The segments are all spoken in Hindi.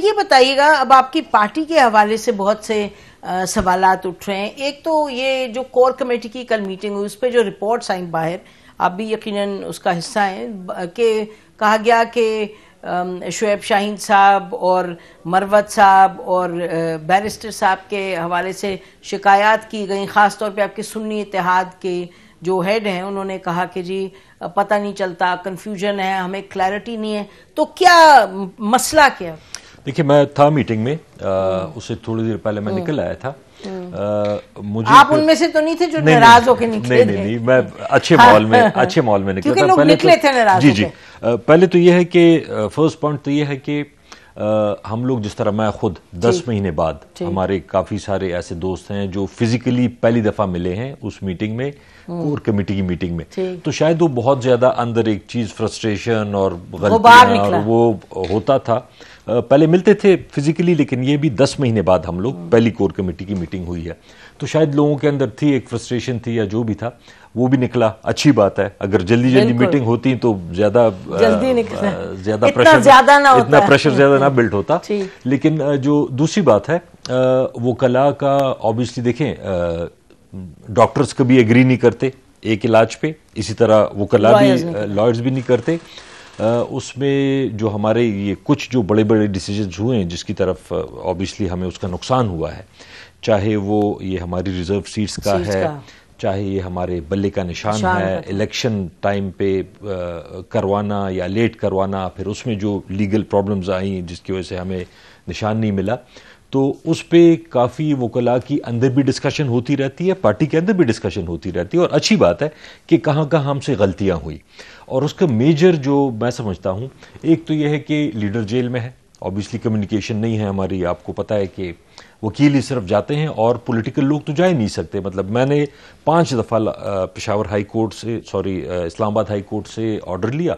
ये बताइएगा अब आपकी पार्टी के हवाले से बहुत से सवाल उठ रहे हैं एक तो ये जो कोर कमेटी की कल मीटिंग हुई उस पर जो रिपोर्ट्स आई बाहर आप भी यकीनन उसका हिस्सा हैं कि कहा गया कि शुएब शाहीन साहब और मरवत साहब और बैरिस्टर साहब के हवाले से शिकायत की गई ख़ास तौर पे आपके सुन्नी इतिहाद के जो हेड हैं उन्होंने कहा कि जी पता नहीं चलता कन्फ्यूजन है हमें क्लैरिटी नहीं है तो क्या मसला क्या देखिए मैं था मीटिंग में आ, उसे थोड़ी देर पहले मैं हम्म। निकल आया था आ, हम्म। मुझे आप उनमें से तो नहीं थे जो नाराज होकर निकले नहीं, नहीं नहीं मैं अच्छे मॉल हाँ। में अच्छे मॉल में निकला था पहले निकले तो, थे नाराज जी जी पहले तो ये है कि फर्स्ट पॉइंट तो ये है कि हम लोग जिस तरह मैं खुद दस महीने बाद हमारे काफ़ी सारे ऐसे दोस्त हैं जो फिजिकली पहली दफ़ा मिले हैं उस मीटिंग में कोर हम्म। कमेटी की मीटिंग में तो शायद वो बहुत ज़्यादा अंदर एक चीज़ फ्रस्ट्रेशन और गलत वो होता था पहले मिलते थे फिजिकली लेकिन ये भी दस महीने बाद हम लोग पहली कोर कमेटी की मीटिंग हुई है तो शायद लोगों के अंदर थी एक फ्रस्ट्रेशन थी या जो भी था वो भी निकला अच्छी बात है अगर जल्दी जल्दी मीटिंग होती तो ज्यादा ज्यादा प्रेशर ज्यादा ना इतना प्रेशर ज्यादा ना बिल्ट होता लेकिन जो दूसरी बात है वो कला का ऑब्वियसली देखें डॉक्टर्स कभी एग्री नहीं करते एक इलाज पे इसी तरह वो कला भी लॉयर्स भी नहीं करते उसमें जो हमारे ये कुछ जो बड़े बड़े डिसीजन हुए हैं जिसकी तरफ ऑब्वियसली हमें उसका नुकसान हुआ है चाहे वो ये हमारी रिजर्व सीट्स का है का। चाहे ये हमारे बल्ले का निशान, निशान है इलेक्शन टाइम पे आ, करवाना या लेट करवाना फिर उसमें जो लीगल प्रॉब्लम्स आई जिसकी वजह से हमें निशान नहीं मिला तो उस पर काफ़ी वकला की अंदर भी डिस्कशन होती रहती है पार्टी के अंदर भी डिस्कशन होती रहती है और अच्छी बात है कि कहाँ कहाँ हमसे गलतियाँ हुई और उसका मेजर जो मैं समझता हूँ एक तो यह है कि लीडर जेल में है ऑब्वियसली कम्युनिकेशन नहीं है हमारी आपको पता है कि वकील ही सिर्फ जाते हैं और पॉलिटिकल लोग तो जा ही नहीं सकते मतलब मैंने पांच दफ़ा पेशावर हाई कोर्ट से सॉरी इस्लामाबाद हाई कोर्ट से ऑर्डर लिया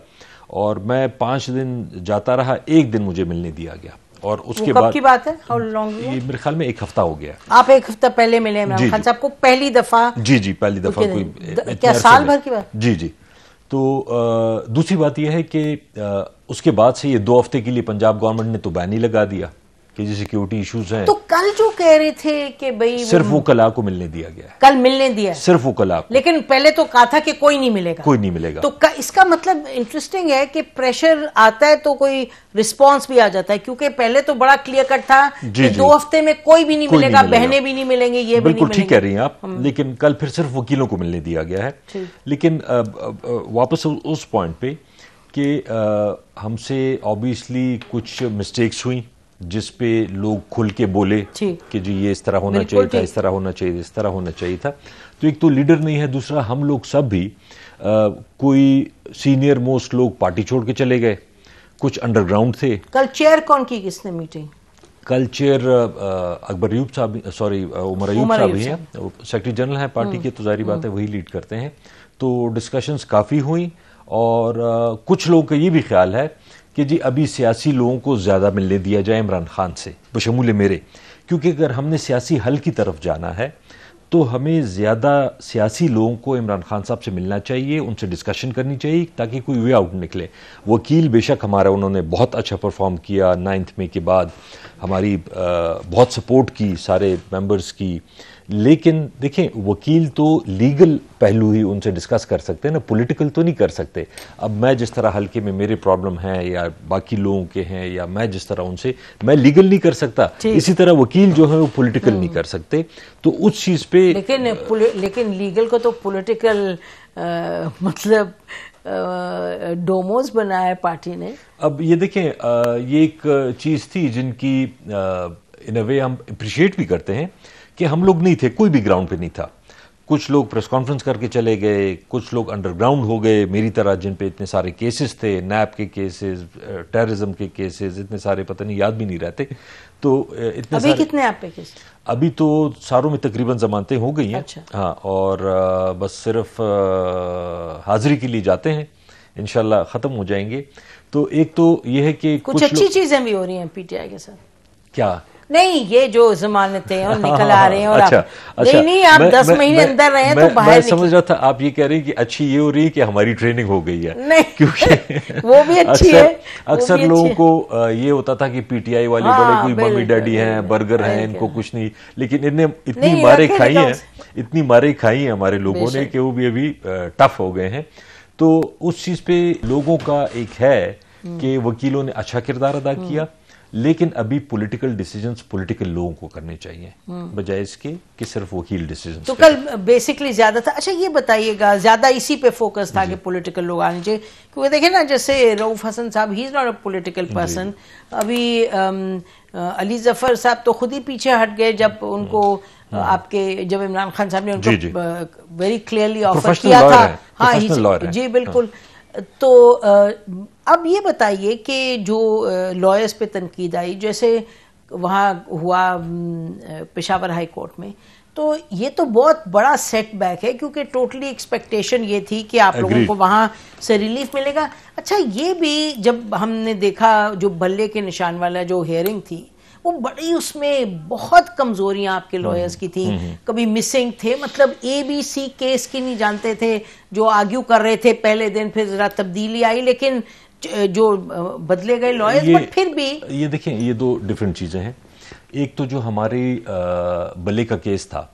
और मैं पाँच दिन जाता रहा एक दिन मुझे मिलने दिया गया और उसके बाद की बात है हाउ लॉन्ग ये मेरे ख्याल में एक हफ्ता हो गया आप एक हफ्ता पहले मिले इमरान खान साहब को पहली दफा जी जी पहली दफा कोई तो क्या साल भर की बात जी जी तो दूसरी बात यह है कि उसके बाद से ये दो हफ्ते के लिए पंजाब गवर्नमेंट ने तो बैन ही लगा दिया कि जो सिक्योरिटी इश्यूज हैं तो कल जो कह रहे थे कि भाई सिर्फ वो कला को मिलने दिया गया कल मिलने दिया सिर्फ वो कला को। लेकिन पहले तो कहा था कि कोई नहीं मिलेगा कोई नहीं मिलेगा तो इसका मतलब इंटरेस्टिंग है कि प्रेशर आता है तो कोई रिस्पॉन्स भी आ जाता है क्योंकि पहले तो बड़ा क्लियर कट था जी, कि दो हफ्ते में कोई भी नहीं कोई मिलेगा बहने भी नहीं मिलेंगे ये बिल्कुल ठीक कह रही हैं आप लेकिन कल फिर सिर्फ वकीलों को मिलने दिया गया है लेकिन वापस उस पॉइंट पे कि हमसे ऑब्वियसली कुछ मिस्टेक्स हुई जिस पे लोग खुल के बोले कि जी ये इस तरह होना चाहिए था इस तरह होना चाहिए इस तरह होना चाहिए था तो एक तो लीडर नहीं है दूसरा हम लोग सब भी आ, कोई सीनियर मोस्ट लोग पार्टी छोड़ के चले गए कुछ अंडरग्राउंड थे कल चेयर कौन की किसने मीटिंग कल चेयर अकबर यूब साहब सॉरी उमर अयूब साहब ही हैं सेक्रेटरी जनरल हैं पार्टी के तो जारी हम्म। बात है वही लीड करते हैं तो डिस्कशंस काफ़ी हुई और आ, कुछ लोगों का ये भी ख्याल है कि जी अभी सियासी लोगों को ज़्यादा मिलने दिया जाए इमरान खान से बशमूल मेरे क्योंकि अगर हमने सियासी हल की तरफ जाना है तो हमें ज़्यादा सियासी लोगों को इमरान खान साहब से मिलना चाहिए उनसे डिस्कशन करनी चाहिए ताकि कोई वे आउट निकले वकील बेशक हमारा उन्होंने बहुत अच्छा परफॉर्म किया नाइन्थ मे के बाद हमारी बहुत सपोर्ट की सारे मेंबर्स की लेकिन देखें वकील तो लीगल पहलू ही उनसे डिस्कस कर सकते हैं ना पॉलिटिकल तो नहीं कर सकते अब मैं जिस तरह हल्के में मेरे प्रॉब्लम हैं या बाकी लोगों के हैं या मैं जिस तरह उनसे मैं लीगल नहीं कर सकता इसी तरह वकील जो है वो पॉलिटिकल नहीं हम्म। कर सकते तो उस चीज़ पे लेकिन लेकिन लीगल को तो पॉलिटिकल मतलब डोमोज बनाया पार्टी ने अब ये देखें ये एक चीज़ थी जिनकी इन अ वे हम अप्रिशिएट भी करते हैं कि हम लोग नहीं थे कोई भी ग्राउंड पे नहीं था कुछ लोग प्रेस कॉन्फ्रेंस करके चले गए कुछ लोग अंडरग्राउंड हो गए मेरी तरह जिन पे इतने सारे केसेस थे नैप के केसेस टेररिज्म के केसेस इतने सारे पता नहीं याद भी नहीं रहते तो इतने अभी कितने आप पे केस अभी तो सारों में तकरीबन जमानतें हो गई हैं अच्छा। हाँ और बस सिर्फ हाजिरी के लिए जाते हैं इन ख़त्म हो जाएंगे तो एक तो यह है कि कुछ, कुछ अच्छी चीज़ें भी हो रही हैं पीटीआई के साथ क्या नहीं ये जो जमानतें और निकल आ रहे हैं और अच्छा, आप, अच्छा, नहीं नहीं आप मैं, दस महीने अंदर रहे हैं तो बाहर मैं समझ रहा था आप ये कह रहे हैं कि अच्छी ये हो रही है कि हमारी ट्रेनिंग हो गई है नहीं क्योंकि वो भी अच्छी है अक्सर लोगों को ये होता था कि पीटीआई वाले हाँ, बड़े कोई मम्मी डैडी हैं बर्गर हैं इनको कुछ नहीं लेकिन इनने तो- इतनी मारे खाई है इतनी मारे खाई है हमारे लोगों ने कि वो भी अभी टफ हो गए हैं तो उस चीज पे लोगों का एक है हम्म। कि वकीलों ने अच्छा किरदार अदा हम्म। किया लेकिन अभी पॉलिटिकल डिसीजंस पॉलिटिकल लोगों को करने चाहिए हम्म। बजाय इसके कि सिर्फ वकील डिसीजन तो कल बेसिकली ज्यादा था अच्छा ये बताइएगा ज्यादा इसी पे फोकस था कि पॉलिटिकल लोग आने चाहिए क्योंकि देखे ना जैसे रऊफ हसन साहब ही is not a political person अभी अली जफर साहब तो खुद ही पीछे हट गए जब हम्म। उनको हम्म। आपके जब इमरान खान साहब ने उनको वेरी क्लियरली ऑफर किया था हाँ जी बिल्कुल हाँ। तो अब ये बताइए कि जो लॉयर्स पे तनकीद आई जैसे वहाँ हुआ पेशावर हाई कोर्ट में तो ये तो बहुत बड़ा सेटबैक है क्योंकि टोटली एक्सपेक्टेशन ये थी कि आप लोगों को वहाँ से रिलीफ मिलेगा अच्छा ये भी जब हमने देखा जो बल्ले के निशान वाला जो हेयरिंग थी वो बड़ी उसमें बहुत कमजोरियां आपके लॉयर्स हम्म, की थी हम्म, हम्म। कभी मिसिंग थे मतलब ए बी सी केस की नहीं जानते थे जो आर्ग्यू कर रहे थे पहले दिन फिर जरा तब्दीली आई लेकिन जो बदले गए लॉयर्स बट फिर भी ये देखिए ये दो डिफरेंट चीजें हैं एक तो जो हमारे बले का केस था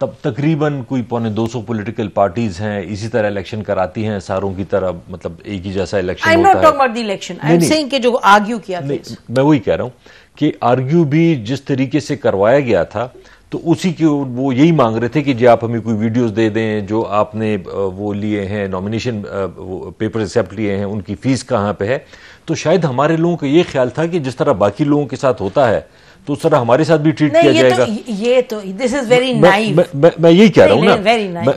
तब तकरीबन कोई पौने 200 पॉलिटिकल पार्टीज हैं इसी तरह इलेक्शन कराती हैं सारों की तरह मतलब एक ही जैसा इलेक्शन होता है इलेक्शन आई एम सेइंग कि जो आर्ग्यू किया मैं वही कह रहा हूं कि आर्ग्यू भी जिस तरीके से करवाया गया था तो उसी के वो यही मांग रहे थे कि जी आप हमें कोई वीडियोस दे दें जो आपने वो लिए हैं नॉमिनेशन पेपर एक्सेप्ट लिए हैं उनकी फ़ीस कहाँ पे है तो शायद हमारे लोगों का ये ख्याल था कि जिस तरह बाकी लोगों के साथ होता है तो उस तरह हमारे साथ भी ट्रीट किया जाएगा तो, ये तो दिस इज वेरी मैं, यही कह रहा हूँ ना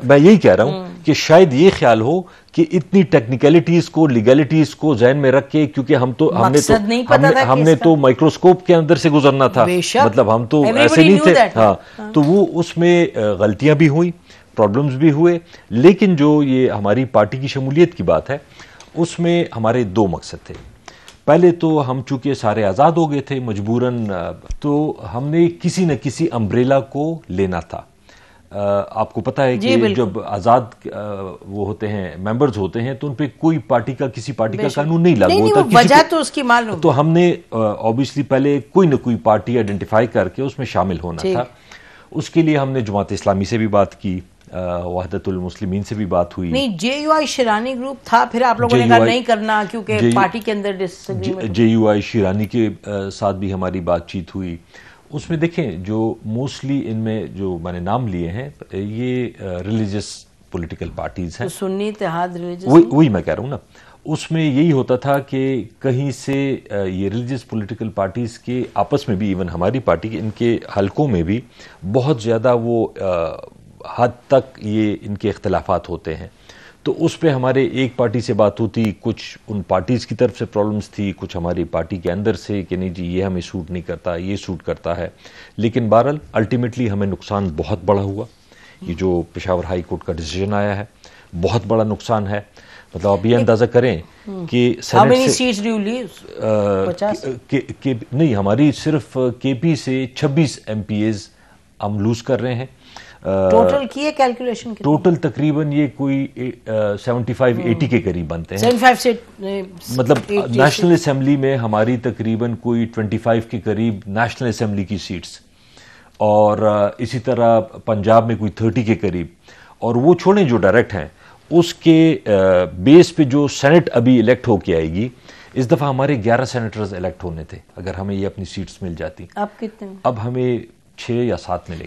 मैं यही कह रहा हूँ हम्म। कि शायद ये ख्याल हो कि इतनी टेक्निकलिटीज को लीगैलिटीज को जहन में रख के क्योंकि हम तो हमने तो हमने, हमने तो माइक्रोस्कोप के अंदर से गुजरना था मतलब हम तो ऐसे नहीं थे हाँ, हाँ तो वो उसमें गलतियां भी हुई प्रॉब्लम्स भी हुए लेकिन जो ये हमारी पार्टी की शमूलियत की बात है उसमें हमारे दो मकसद थे पहले तो हम चूंकि सारे आज़ाद हो गए थे मजबूरन तो हमने किसी न किसी अम्ब्रेला को लेना था आपको पता है कि जब आजाद वो होते हैं मेंबर्स होते हैं तो उन पर कोई पार्टी का किसी पार्टी का कानून नहीं लागू होता वजह तो उसकी मालूम तो हमने ऑब्वियसली पहले कोई ना कोई पार्टी आइडेंटिफाई करके उसमें शामिल होना था उसके लिए हमने जमात इस्लामी से भी बात की वहदतुल मुस्लिमीन से भी बात हुई नहीं जे यू आई शिरानी ग्रुप था फिर आप लोगों ने कहा नहीं करना क्योंकि पार्टी के अंदर जे यू आई शिरानी के साथ भी हमारी बातचीत हुई उसमें देखें जो मोस्टली इनमें जो मैंने नाम लिए हैं ये रिलीजियस पॉलिटिकल पार्टीज हैं तो सुन्नी इतिहाद रिलीजियस वही वही मैं कह रहा हूँ ना उसमें यही होता था कि कहीं से ये रिलीजियस पॉलिटिकल पार्टीज़ के आपस में भी इवन हमारी पार्टी के इनके हलकों में भी बहुत ज़्यादा वो हद तक ये इनके इख्तलाफात होते हैं तो उस पर हमारे एक पार्टी से बात होती कुछ उन पार्टीज़ की तरफ से प्रॉब्लम्स थी कुछ हमारी पार्टी के अंदर से कि नहीं जी ये हमें सूट नहीं करता ये सूट करता है लेकिन बहरहाल अल्टीमेटली हमें नुकसान बहुत बड़ा हुआ ये जो पेशावर हाई कोर्ट का डिसीजन आया है बहुत बड़ा नुकसान है मतलब आप ये अंदाज़ा करें हम्म। कि नहीं हमारी सिर्फ के पी से छब्बीस एम पी एज हम लूज़ कर रहे हैं टोटल किए कैलकुलेशन टोटल तकरीबन ये कोई सेवेंटी फाइव एटी के करीब बनते हैं 75 से मतलब नेशनल असम्बली में हमारी तकरीबन कोई ट्वेंटी फाइव के करीब नेशनल असम्बली की सीट्स और इसी तरह पंजाब में कोई थर्टी के करीब और वो छोड़ें जो डायरेक्ट हैं उसके बेस पे जो सेनेट अभी इलेक्ट होके आएगी इस दफ़ा हमारे ग्यारह सेनेटर्स इलेक्ट होने थे अगर हमें ये अपनी सीट्स मिल जाती अब कितने अब हमें छः या सात मिलेगी